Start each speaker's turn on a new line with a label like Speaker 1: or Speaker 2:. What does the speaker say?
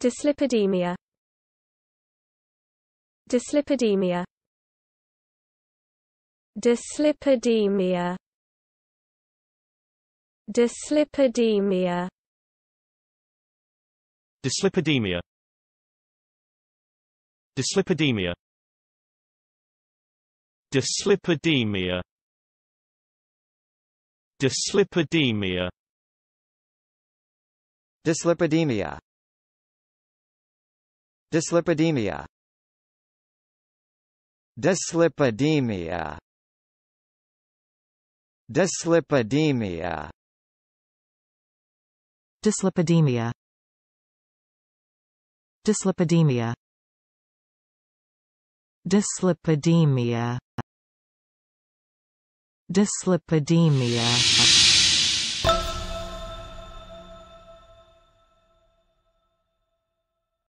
Speaker 1: Dyslipidemia Dyslipidemia Dyslipidemia Dyslipidemia Dyslipidemia Dyslipidemia Dyslipidemia Dyslipidemia Dyslipidemia Dyslipidemia Dyslipidemia Dyslipidemia Dyslipidemia Dyslipidemia
Speaker 2: Dyslipidemia Dyslipidemia